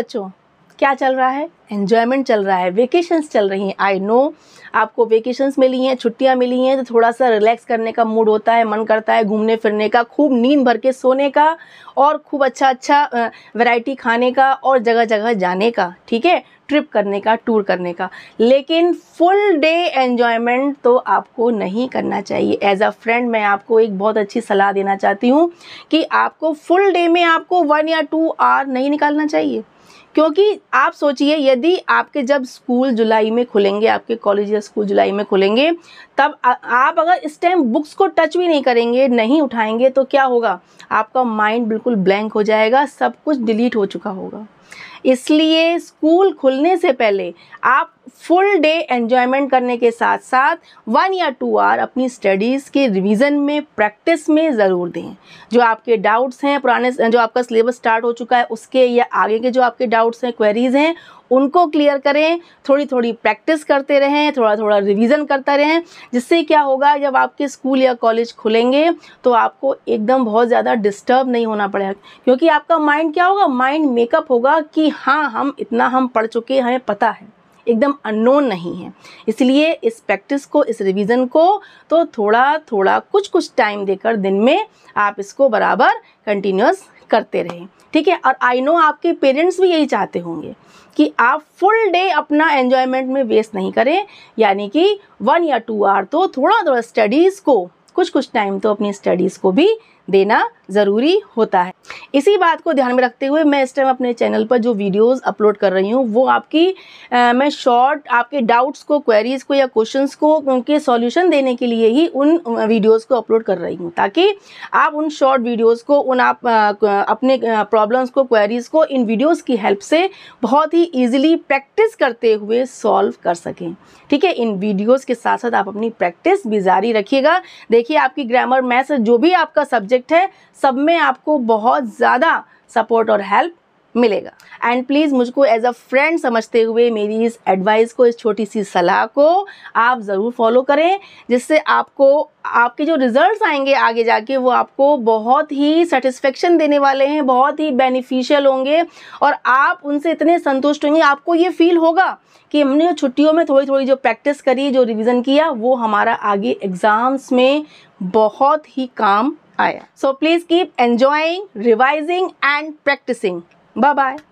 बच्चों क्या चल रहा है एन्जॉयमेंट चल रहा है वेकेशंस चल रही हैं आई नो आपको वेकेशंस मिली हैं छुट्टियां मिली हैं तो थोड़ा सा रिलैक्स करने का मूड होता है मन करता है घूमने फिरने का खूब नींद भर के सोने का और खूब अच्छा अच्छा वैरायटी खाने का और जगह जगह जाने का ठीक है ट्रिप करने का टूर करने का लेकिन फुल डे एन्जॉयमेंट तो आपको नहीं करना चाहिए एज अ फ्रेंड मैं आपको एक बहुत अच्छी सलाह देना चाहती हूँ कि आपको फुल डे में आपको वन या टू आर नहीं निकालना चाहिए क्योंकि आप सोचिए यदि आपके जब स्कूल जुलाई में खुलेंगे आपके कॉलेज या स्कूल जुलाई में खुलेंगे तब आ, आप अगर इस टाइम बुक्स को टच भी नहीं करेंगे नहीं उठाएंगे तो क्या होगा आपका माइंड बिल्कुल ब्लैंक हो जाएगा सब कुछ डिलीट हो चुका होगा इसलिए स्कूल खुलने से पहले आप फुल डे एन्जॉयमेंट करने के साथ साथ वन या टू आवर अपनी स्टडीज़ के रिवीजन में प्रैक्टिस में ज़रूर दें जो आपके डाउट्स हैं पुराने जो आपका सिलेबस स्टार्ट हो चुका है उसके या आगे के जो आपके डाउट्स हैं क्वेरीज़ हैं उनको क्लियर करें थोड़ी थोड़ी प्रैक्टिस करते रहें थोड़ा थोड़ा रिवीजन करता रहें जिससे क्या होगा जब आपके स्कूल या कॉलेज खुलेंगे तो आपको एकदम बहुत ज़्यादा डिस्टर्ब नहीं होना पड़ेगा क्योंकि आपका माइंड क्या होगा माइंड मेकअप होगा कि हाँ हम इतना हम पढ़ चुके हमें पता है एकदम अननोन नहीं है इसलिए इस प्रैक्टिस को इस रिवीजन को तो थोड़ा थोड़ा कुछ कुछ टाइम देकर दिन में आप इसको बराबर कंटिन्यूस करते रहें ठीक है और आई नो आपके पेरेंट्स भी यही चाहते होंगे कि आप फुल डे अपना एन्जॉयमेंट में वेस्ट नहीं करें यानी कि वन या टू आवर तो थोड़ा थोड़ा स्टडीज़ को कुछ कुछ टाइम तो अपनी स्टडीज़ को भी देना ज़रूरी होता है इसी बात को ध्यान में रखते हुए मैं इस टाइम अपने चैनल पर जो वीडियोस अपलोड कर रही हूँ वो आपकी आ, मैं शॉर्ट आपके डाउट्स को क्वेरीज़ को या क्वेश्चंस को उनके सॉल्यूशन देने के लिए ही उन वीडियोस को अपलोड कर रही हूँ ताकि आप उन शॉर्ट वीडियोस को उन आप आ, अपने प्रॉब्लम्स को क्वेरीज़ को इन वीडियोज़ की हेल्प से बहुत ही ईजिली प्रैक्टिस करते हुए सॉल्व कर सकें ठीक है इन वीडियोज़ के साथ साथ आप अपनी प्रैक्टिस भी जारी रखिएगा देखिए आपकी ग्रामर मैथ जो भी आपका सब्जेक्ट सब्जेक्ट है सब में आपको बहुत ज़्यादा सपोर्ट और हेल्प मिलेगा एंड प्लीज़ मुझको एज अ फ्रेंड समझते हुए मेरी इस एडवाइस को इस छोटी सी सलाह को आप ज़रूर फॉलो करें जिससे आपको आपके जो रिजल्ट्स आएंगे आगे जाके वो आपको बहुत ही सेटिस्फेक्शन देने वाले हैं बहुत ही बेनिफिशियल होंगे और आप उनसे इतने संतुष्ट होंगे आपको ये फील होगा कि हमने जो छुट्टियों में थोड़ी थोड़ी जो प्रैक्टिस करी जो रिविज़न किया वो हमारा आगे एग्ज़ाम्स में बहुत ही काम higher. So please keep enjoying, revising and practicing. Bye-bye.